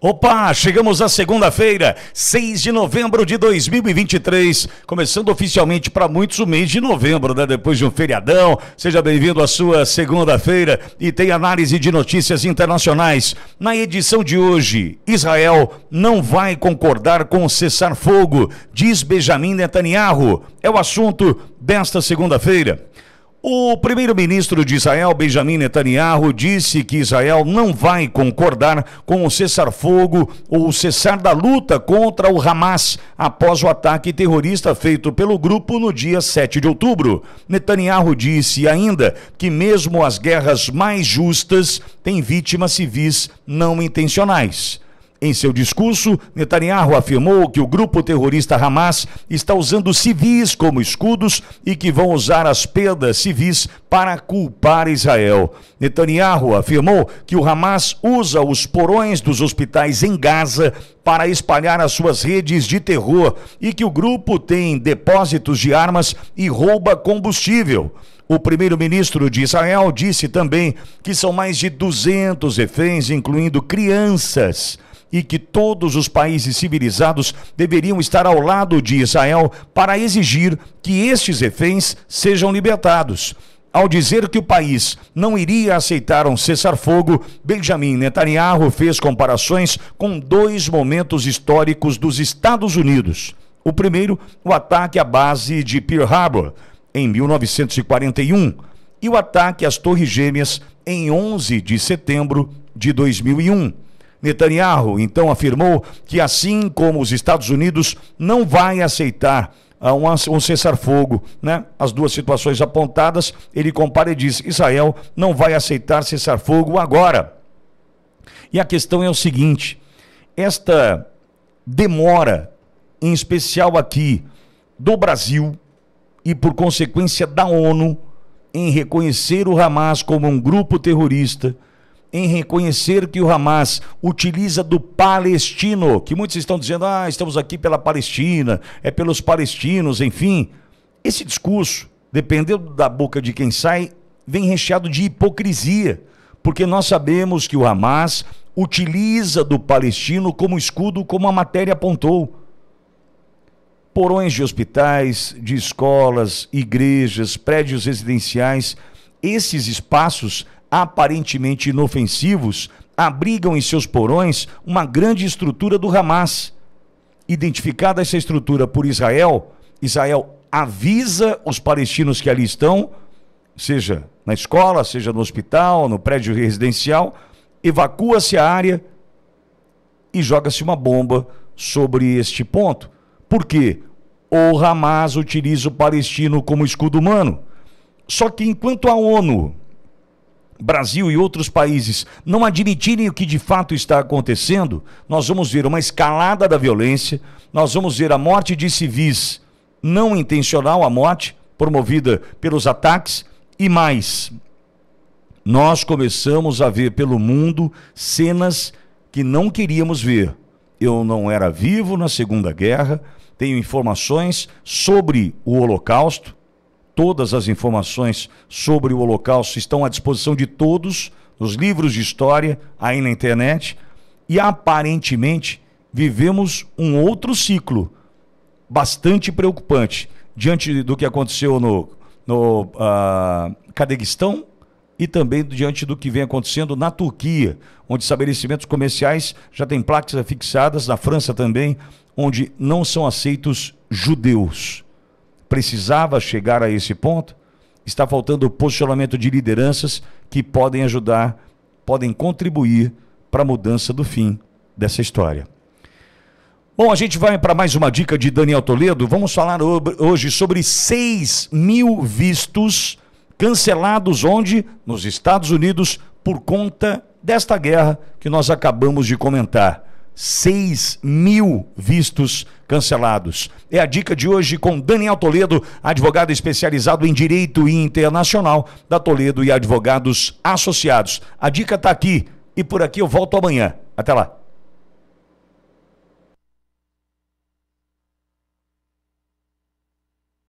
Opa, chegamos à segunda-feira, 6 de novembro de 2023, começando oficialmente para muitos o mês de novembro, né? Depois de um feriadão. Seja bem-vindo à sua segunda-feira e tem análise de notícias internacionais. Na edição de hoje, Israel não vai concordar com o cessar-fogo, diz Benjamin Netanyahu. É o assunto desta segunda-feira. O primeiro-ministro de Israel, Benjamin Netanyahu, disse que Israel não vai concordar com o cessar-fogo ou cessar da luta contra o Hamas após o ataque terrorista feito pelo grupo no dia 7 de outubro. Netanyahu disse ainda que, mesmo as guerras mais justas, têm vítimas civis não intencionais. Em seu discurso, Netanyahu afirmou que o grupo terrorista Hamas está usando civis como escudos e que vão usar as perdas civis para culpar Israel. Netanyahu afirmou que o Hamas usa os porões dos hospitais em Gaza para espalhar as suas redes de terror e que o grupo tem depósitos de armas e rouba combustível. O primeiro-ministro de Israel disse também que são mais de 200 reféns, incluindo crianças e que todos os países civilizados deveriam estar ao lado de Israel para exigir que estes reféns sejam libertados. Ao dizer que o país não iria aceitar um cessar-fogo, Benjamin Netanyahu fez comparações com dois momentos históricos dos Estados Unidos. O primeiro, o ataque à base de Pearl Harbor, em 1941, e o ataque às Torres Gêmeas, em 11 de setembro de 2001. Netanyahu então afirmou que, assim como os Estados Unidos, não vai aceitar ah, um cessar-fogo, né? As duas situações apontadas, ele compara e diz: Israel não vai aceitar cessar-fogo agora. E a questão é o seguinte: esta demora, em especial aqui do Brasil e por consequência da ONU, em reconhecer o Hamas como um grupo terrorista em reconhecer que o Hamas utiliza do palestino, que muitos estão dizendo, ah, estamos aqui pela Palestina, é pelos palestinos, enfim. Esse discurso, dependendo da boca de quem sai, vem recheado de hipocrisia, porque nós sabemos que o Hamas utiliza do palestino como escudo, como a matéria apontou. Porões de hospitais, de escolas, igrejas, prédios residenciais, esses espaços aparentemente inofensivos, abrigam em seus porões uma grande estrutura do Hamas. Identificada essa estrutura por Israel, Israel avisa os palestinos que ali estão, seja na escola, seja no hospital, no prédio residencial, evacua-se a área e joga-se uma bomba sobre este ponto. Por quê? O Hamas utiliza o palestino como escudo humano. Só que enquanto a ONU Brasil e outros países não admitirem o que de fato está acontecendo, nós vamos ver uma escalada da violência, nós vamos ver a morte de civis não intencional, a morte promovida pelos ataques e mais. Nós começamos a ver pelo mundo cenas que não queríamos ver. Eu não era vivo na Segunda Guerra, tenho informações sobre o Holocausto, Todas as informações sobre o Holocausto estão à disposição de todos nos livros de história, aí na internet. E aparentemente vivemos um outro ciclo bastante preocupante diante do que aconteceu no, no uh, ah, Cadeguistão e também diante do que vem acontecendo na Turquia, onde estabelecimentos comerciais já têm placas fixadas, na França também, onde não são aceitos judeus precisava chegar a esse ponto? Está faltando o posicionamento de lideranças que podem ajudar, podem contribuir para a mudança do fim dessa história. Bom, a gente vai para mais uma dica de Daniel Toledo. Vamos falar hoje sobre 6 mil vistos cancelados onde? Nos Estados Unidos, por conta desta guerra que nós acabamos de comentar. 6 mil vistos cancelados. É a dica de hoje com Daniel Toledo, advogado especializado em direito internacional da Toledo e Advogados Associados. A dica está aqui e por aqui eu volto amanhã. Até lá.